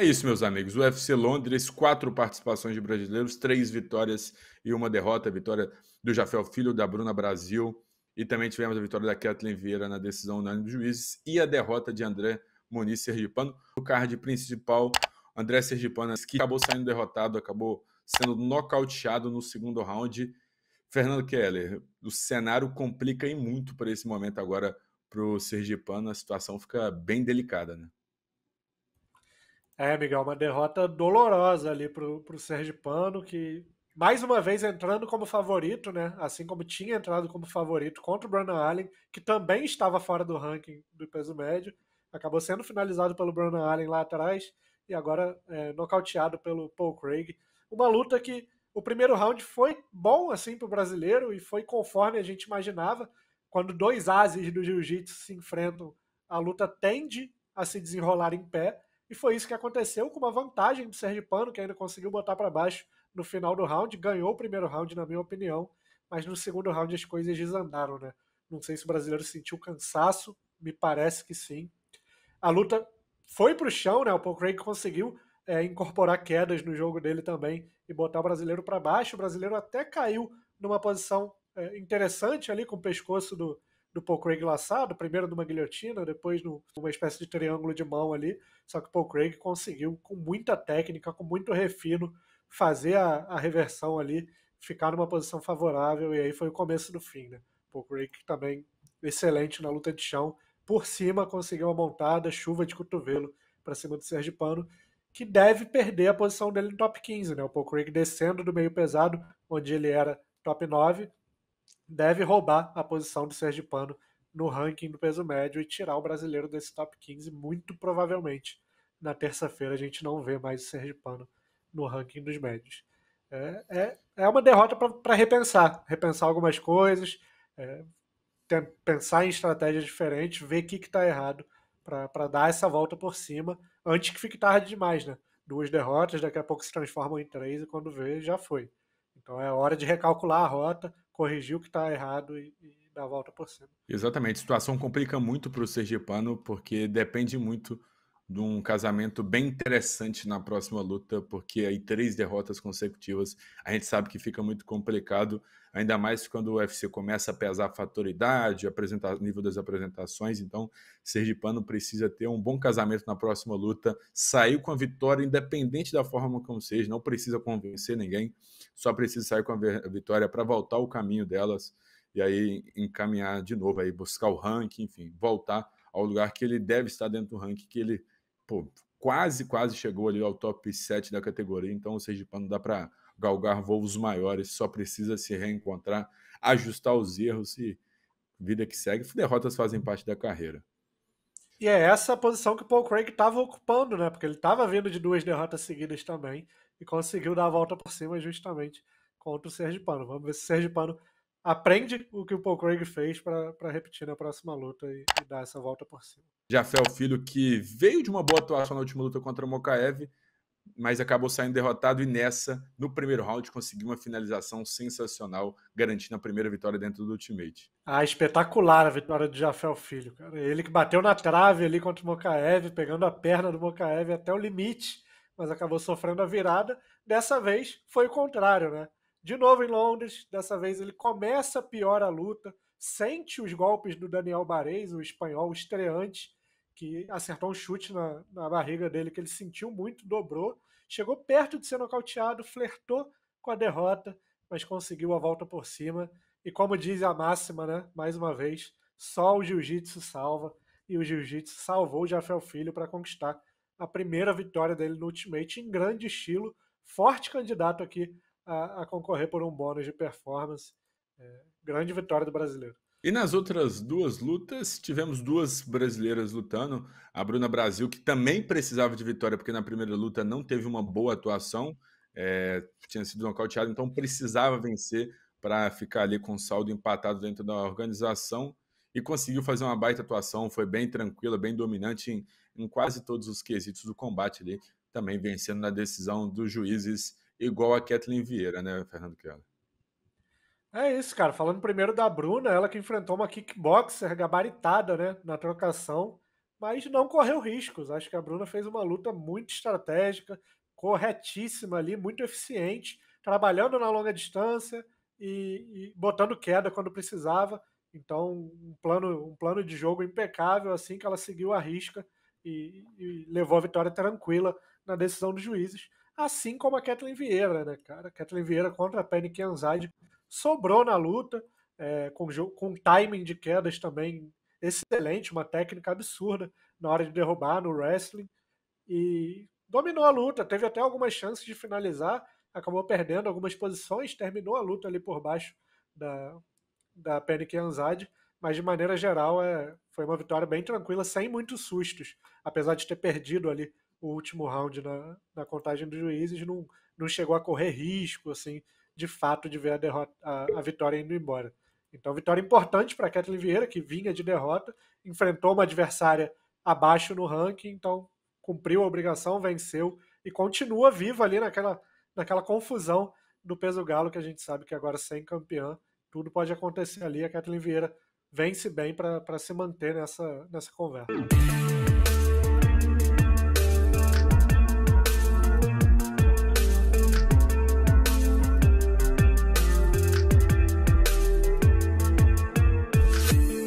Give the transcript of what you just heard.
É isso, meus amigos. O UFC Londres, quatro participações de brasileiros, três vitórias e uma derrota. Vitória do Jafel Filho, da Bruna Brasil. E também tivemos a vitória da Kathleen Vieira na decisão unânime dos juízes e a derrota de André Muniz Sergipano. O card principal, André Sergipano, que acabou saindo derrotado, acabou sendo nocauteado no segundo round. Fernando Keller, o cenário complica e muito para esse momento agora para o Sergipano. A situação fica bem delicada, né? É, Miguel, uma derrota dolorosa ali para o Sérgio Pano, que mais uma vez entrando como favorito, né? Assim como tinha entrado como favorito contra o Brandon Allen, que também estava fora do ranking do peso médio. Acabou sendo finalizado pelo Brandon Allen lá atrás e agora é, nocauteado pelo Paul Craig. Uma luta que o primeiro round foi bom assim para o brasileiro e foi conforme a gente imaginava. Quando dois ases do jiu-jitsu se enfrentam, a luta tende a se desenrolar em pé. E foi isso que aconteceu, com uma vantagem do Sergipano, que ainda conseguiu botar para baixo no final do round. Ganhou o primeiro round, na minha opinião, mas no segundo round as coisas desandaram, né? Não sei se o brasileiro sentiu cansaço, me parece que sim. A luta foi para o chão, né? O Paul Craig conseguiu é, incorporar quedas no jogo dele também e botar o brasileiro para baixo. O brasileiro até caiu numa posição é, interessante ali com o pescoço do, do Paul Craig laçado, primeiro numa guilhotina, depois numa espécie de triângulo de mão ali. Só que o Paul Craig conseguiu, com muita técnica, com muito refino, fazer a, a reversão ali, ficar numa posição favorável, e aí foi o começo do fim, né? Paul Craig também excelente na luta de chão. Por cima, conseguiu uma montada, chuva de cotovelo para cima do Sérgio Pano, que deve perder a posição dele no top 15, né? O Paul Craig descendo do meio pesado, onde ele era top 9, deve roubar a posição do Pano no ranking do peso médio e tirar o brasileiro desse top 15, muito provavelmente. Na terça-feira a gente não vê mais o Pano no ranking dos médios. É, é, é uma derrota para repensar, repensar algumas coisas, é, ter, pensar em estratégias diferentes, ver o que está errado para dar essa volta por cima, antes que fique tarde demais, né? Duas derrotas, daqui a pouco se transformam em três e quando vê, já foi. Então é hora de recalcular a rota, corrigir o que está errado e, e dar a volta por cima. Exatamente. A situação complica muito para o Sergipano, porque depende muito de um casamento bem interessante na próxima luta, porque aí três derrotas consecutivas, a gente sabe que fica muito complicado ainda mais quando o UFC começa a pesar a fatoridade, apresentar nível das apresentações. Então, Sergipano precisa ter um bom casamento na próxima luta, saiu com a vitória, independente da forma como seja, não precisa convencer ninguém, só precisa sair com a vitória para voltar o caminho delas e aí encaminhar de novo, aí buscar o ranking, enfim, voltar ao lugar que ele deve estar dentro do ranking, que ele pô, quase, quase chegou ali ao top 7 da categoria, então o Sergipano dá para galgar voos maiores, só precisa se reencontrar, ajustar os erros e vida que segue. Derrotas fazem parte da carreira. E é essa a posição que o Paul Craig estava ocupando, né? Porque ele estava vindo de duas derrotas seguidas também e conseguiu dar a volta por cima justamente contra o Sérgio Pano. Vamos ver se o Sérgio Pano aprende o que o Paul Craig fez para repetir na próxima luta e, e, dar essa volta por cima. Jafé, o filho que veio de uma boa atuação na última luta contra o Mokaev, mas acabou saindo derrotado e nessa, no primeiro round, conseguiu uma finalização sensacional, garantindo a primeira vitória dentro do Ultimate. Ah, espetacular a vitória do Jafel Filho, cara. Ele que bateu na trave ali contra o Mokaev, pegando a perna do Mokaev até o limite, mas acabou sofrendo a virada. Dessa vez foi o contrário, né? De novo em Londres, dessa vez ele começa pior a luta, sente os golpes do Daniel Bares, o espanhol estreante, que acertou um chute na, na barriga dele que ele sentiu muito, dobrou, chegou perto de ser nocauteado, flertou com a derrota, mas conseguiu a volta por cima. E como diz a máxima, né? Mais uma vez, só o jiu-jitsu salva. E o jiu-jitsu salvou o Jafel Filho para conquistar a primeira vitória dele no Ultimate em grande estilo. Forte candidato aqui a, a concorrer por um bônus de performance. É, grande vitória do brasileiro. E nas outras duas lutas, tivemos duas brasileiras lutando. A Bruna Brasil, que também precisava de vitória, porque na primeira luta não teve uma boa atuação, é, tinha sido nocauteada, então precisava vencer para ficar ali com o saldo empatado dentro da organização. E conseguiu fazer uma baita atuação, foi bem tranquila, bem dominante em, em quase todos os quesitos do combate ali. Também vencendo na decisão dos juízes, igual a Kathleen Vieira, né, Fernando Keller? É isso, cara. Falando primeiro da Bruna, ela que enfrentou uma kickboxer gabaritada, né, na trocação, mas não correu riscos. Acho que a Bruna fez uma luta muito estratégica, corretíssima ali, muito eficiente, trabalhando na longa distância e, e botando queda quando precisava. Então, um plano, um plano de jogo impecável, assim que ela seguiu a risca e, e levou a vitória tranquila na decisão dos juízes assim como a Kathleen Vieira, né, cara? A Kathleen Vieira contra a Penny Kianzade sobrou na luta, é, com, com timing de quedas também excelente, uma técnica absurda na hora de derrubar no wrestling. E dominou a luta, teve até algumas chances de finalizar, acabou perdendo algumas posições, terminou a luta ali por baixo da, da Panic Anzade, mas de maneira geral é, foi uma vitória bem tranquila, sem muitos sustos, apesar de ter perdido ali o último round na, na contagem dos juízes, não, não chegou a correr risco, assim, de fato de ver a, derrota, a, a vitória indo embora. Então, vitória importante para a Kathleen Vieira, que vinha de derrota, enfrentou uma adversária abaixo no ranking, então cumpriu a obrigação, venceu e continua viva ali naquela, naquela confusão do peso galo, que a gente sabe que agora sem campeã, tudo pode acontecer ali. A Kathleen Vieira vence bem para se manter nessa, nessa conversa.